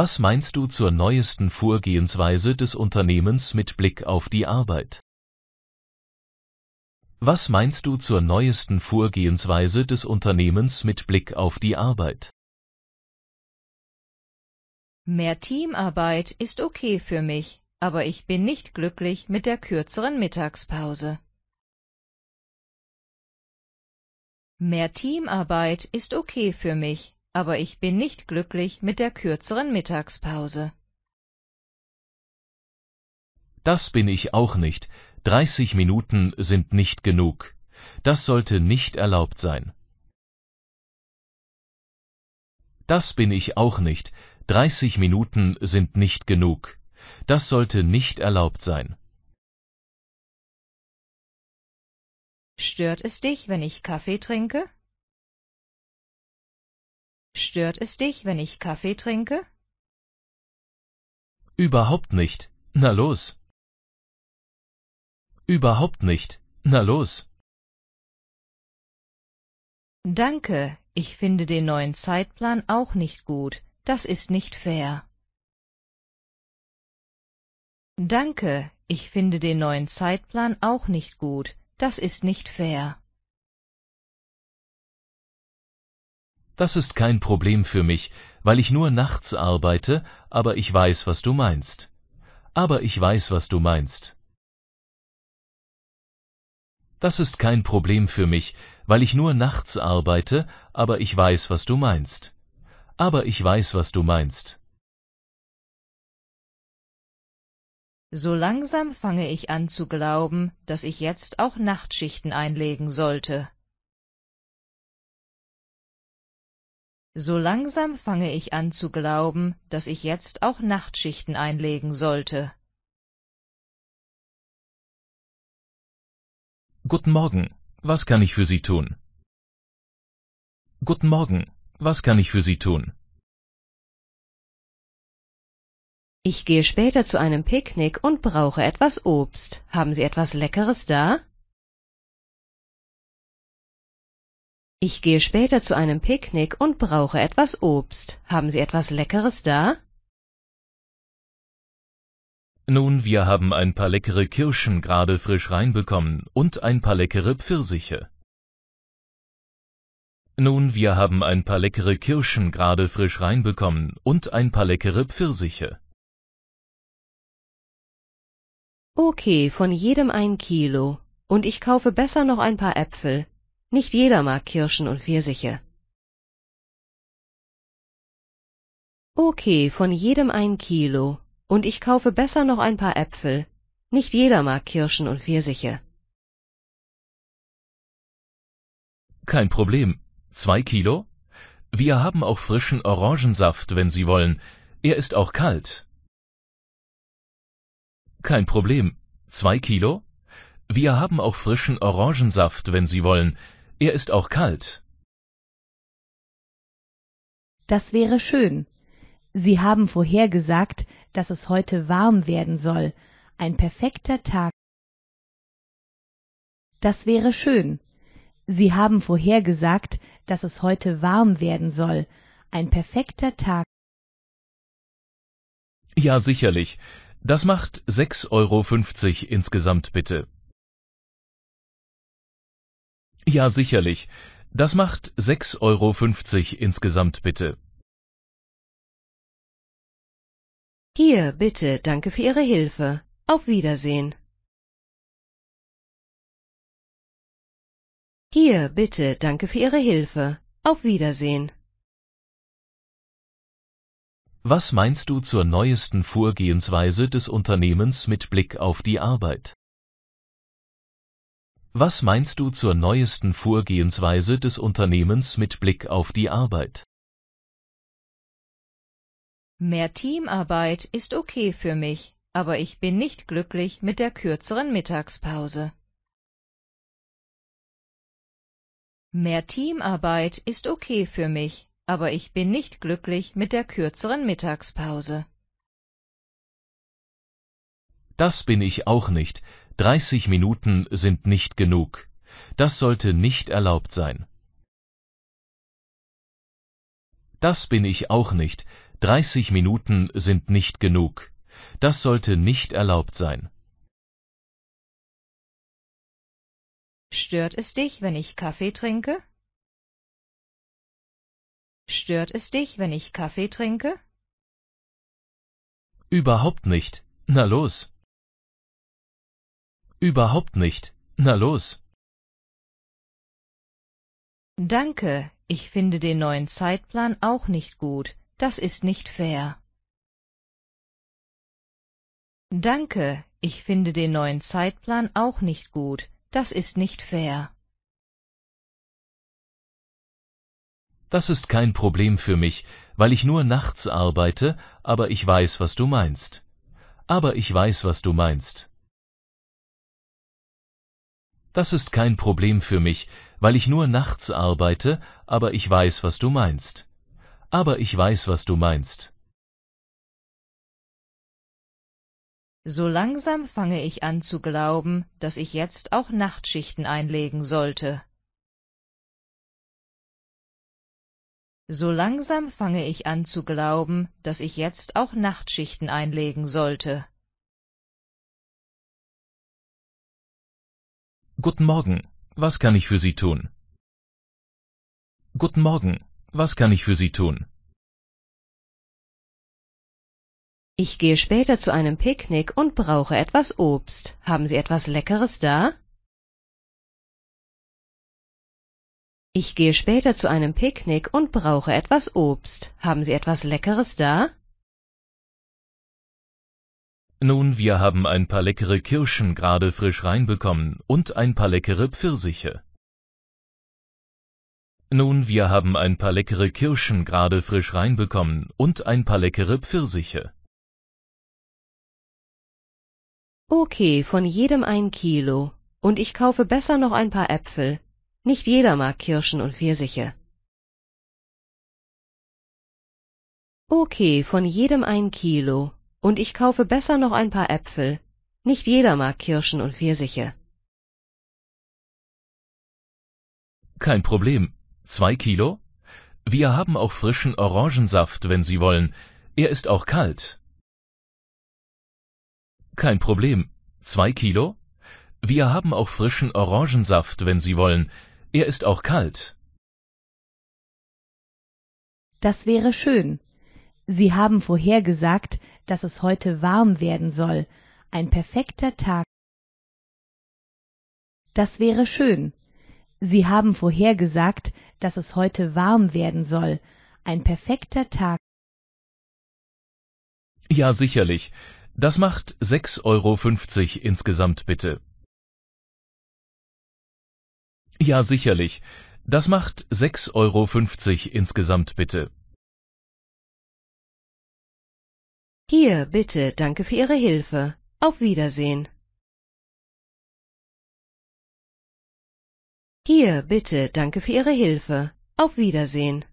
Was meinst du zur neuesten Vorgehensweise des Unternehmens mit Blick auf die Arbeit? Was meinst du zur neuesten Vorgehensweise des Unternehmens mit Blick auf die Arbeit? Mehr Teamarbeit ist okay für mich, aber ich bin nicht glücklich mit der kürzeren Mittagspause. Mehr Teamarbeit ist okay für mich, aber ich bin nicht glücklich mit der kürzeren Mittagspause. Das bin ich auch nicht. 30 Minuten sind nicht genug. Das sollte nicht erlaubt sein. Das bin ich auch nicht. 30 Minuten sind nicht genug. Das sollte nicht erlaubt sein. Stört es dich, wenn ich Kaffee trinke? Stört es dich, wenn ich Kaffee trinke? Überhaupt nicht. Na los. Überhaupt nicht. Na los. Danke, ich finde den neuen Zeitplan auch nicht gut. Das ist nicht fair. Danke, ich finde den neuen Zeitplan auch nicht gut. Das ist nicht fair. Das ist kein Problem für mich, weil ich nur nachts arbeite, aber ich weiß, was du meinst. Aber ich weiß, was du meinst. Das ist kein Problem für mich, weil ich nur nachts arbeite, aber ich weiß, was du meinst. Aber ich weiß, was du meinst. So langsam fange ich an zu glauben, dass ich jetzt auch Nachtschichten einlegen sollte. So langsam fange ich an zu glauben, dass ich jetzt auch Nachtschichten einlegen sollte. Guten Morgen, was kann ich für Sie tun? Guten Morgen, was kann ich für Sie tun? Ich gehe später zu einem Picknick und brauche etwas Obst. Haben Sie etwas Leckeres da? Ich gehe später zu einem Picknick und brauche etwas Obst. Haben Sie etwas Leckeres da? Nun, wir haben ein paar leckere Kirschen gerade frisch reinbekommen und ein paar leckere Pfirsiche. Nun, wir haben ein paar leckere Kirschen gerade frisch reinbekommen und ein paar leckere Pfirsiche. Okay, von jedem ein Kilo. Und ich kaufe besser noch ein paar Äpfel. Nicht jeder mag Kirschen und Pfirsiche. Okay, von jedem ein Kilo. Und ich kaufe besser noch ein paar Äpfel. Nicht jeder mag Kirschen und Pfirsiche. Kein Problem. Zwei Kilo? Wir haben auch frischen Orangensaft, wenn Sie wollen. Er ist auch kalt. Kein Problem. Zwei Kilo? Wir haben auch frischen Orangensaft, wenn Sie wollen. Er ist auch kalt. Das wäre schön. Sie haben vorhergesagt, dass es heute warm werden soll. Ein perfekter Tag. Das wäre schön. Sie haben vorhergesagt, dass es heute warm werden soll. Ein perfekter Tag. Ja, sicherlich. Das macht 6,50 Euro insgesamt bitte. Ja, sicherlich. Das macht 6,50 Euro insgesamt bitte. Hier, bitte, danke für Ihre Hilfe. Auf Wiedersehen. Hier, bitte, danke für Ihre Hilfe. Auf Wiedersehen. Was meinst du zur neuesten Vorgehensweise des Unternehmens mit Blick auf die Arbeit? Was meinst du zur neuesten Vorgehensweise des Unternehmens mit Blick auf die Arbeit? Mehr Teamarbeit ist okay für mich, aber ich bin nicht glücklich mit der kürzeren Mittagspause. Mehr Teamarbeit ist okay für mich, aber ich bin nicht glücklich mit der kürzeren Mittagspause. Das bin ich auch nicht. 30 Minuten sind nicht genug. Das sollte nicht erlaubt sein. Das bin ich auch nicht. 30 Minuten sind nicht genug. Das sollte nicht erlaubt sein. Stört es dich, wenn ich Kaffee trinke? Stört es dich, wenn ich Kaffee trinke? Überhaupt nicht. Na los. Überhaupt nicht. Na los. Danke, ich finde den neuen Zeitplan auch nicht gut. Das ist nicht fair. Danke, ich finde den neuen Zeitplan auch nicht gut. Das ist nicht fair. Das ist kein Problem für mich, weil ich nur nachts arbeite, aber ich weiß, was du meinst. Aber ich weiß, was du meinst. Das ist kein Problem für mich, weil ich nur nachts arbeite, aber ich weiß, was du meinst. Aber ich weiß, was du meinst. So langsam fange ich an zu glauben, dass ich jetzt auch Nachtschichten einlegen sollte. So langsam fange ich an zu glauben, dass ich jetzt auch Nachtschichten einlegen sollte. Guten Morgen, was kann ich für Sie tun? Guten Morgen, was kann ich für Sie tun? Ich gehe später zu einem Picknick und brauche etwas Obst. Haben Sie etwas Leckeres da? Ich gehe später zu einem Picknick und brauche etwas Obst. Haben Sie etwas Leckeres da? Nun, wir haben ein paar leckere Kirschen gerade frisch reinbekommen und ein paar leckere Pfirsiche. Nun, wir haben ein paar leckere Kirschen gerade frisch reinbekommen und ein paar leckere Pfirsiche. Okay, von jedem ein Kilo. Und ich kaufe besser noch ein paar Äpfel. Nicht jeder mag Kirschen und Pfirsiche. Okay, von jedem ein Kilo und ich kaufe besser noch ein paar Äpfel. Nicht jeder mag Kirschen und Pfirsiche. Kein Problem. Zwei Kilo? Wir haben auch frischen Orangensaft, wenn Sie wollen. Er ist auch kalt. Kein Problem. Zwei Kilo? Wir haben auch frischen Orangensaft, wenn Sie wollen. Er ist auch kalt. Das wäre schön. Sie haben vorhergesagt, dass es heute warm werden soll. Ein perfekter Tag. Das wäre schön. Sie haben vorhergesagt, dass es heute warm werden soll. Ein perfekter Tag. Ja, sicherlich. Das macht 6,50 Euro insgesamt bitte. Ja, sicherlich. Das macht 6,50 Euro insgesamt bitte. Hier, bitte, danke für Ihre Hilfe. Auf Wiedersehen. Hier, bitte, danke für Ihre Hilfe. Auf Wiedersehen.